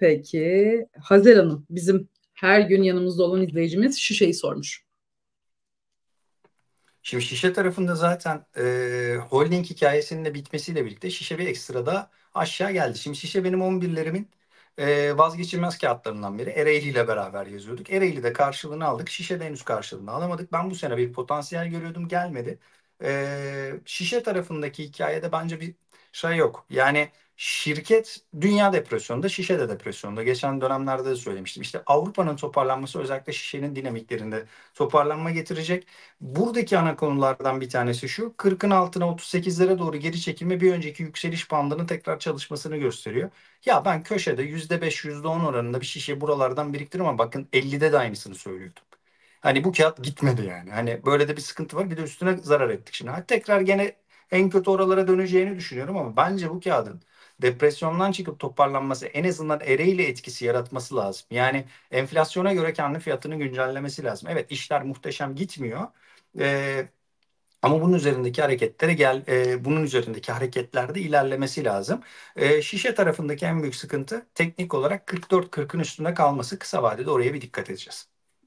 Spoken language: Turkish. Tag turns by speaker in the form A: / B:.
A: Peki Hazel Hanım bizim her gün yanımızda olan izleyicimiz şişeyi sormuş. Şimdi şişe tarafında zaten e, holding hikayesinin de bitmesiyle birlikte şişe bir ekstra da aşağı geldi. Şimdi şişe benim 11'lerimin e, vazgeçilmez kağıtlarından biri. Ereğli ile beraber yazıyorduk. de karşılığını aldık. Şişe'de henüz karşılığını alamadık. Ben bu sene bir potansiyel görüyordum gelmedi. E, şişe tarafındaki hikayede bence bir şey yok. Yani Şirket dünya depresyonda, şişe de depresyonda. Geçen dönemlerde de söylemiştim. İşte Avrupa'nın toparlanması özellikle şişenin dinamiklerinde toparlanma getirecek. Buradaki ana konulardan bir tanesi şu. 40'ın altına 38'lere doğru geri çekilme bir önceki yükseliş bandının tekrar çalışmasını gösteriyor. Ya ben köşede %5, %10 oranında bir şişe buralardan biriktirim ama bakın 50'de de aynısını söylüyordum. Hani bu kağıt gitmedi yani. Hani böyle de bir sıkıntı var. Bir de üstüne zarar ettik şimdi. Hadi tekrar gene en kötü oralara döneceğini düşünüyorum ama bence bu kağıdın depresyondan çıkıp toparlanması en azından ereğiyle etkisi yaratması lazım. Yani enflasyona göre kendi fiyatını güncellemesi lazım. Evet işler muhteşem gitmiyor. Ee, ama bunun üzerindeki hareketlere gel, e, bunun üzerindeki hareketlerde ilerlemesi lazım. E, şişe tarafındaki en büyük sıkıntı teknik olarak 44-40'ın üstünde kalması. Kısa vadede oraya bir dikkat edeceğiz.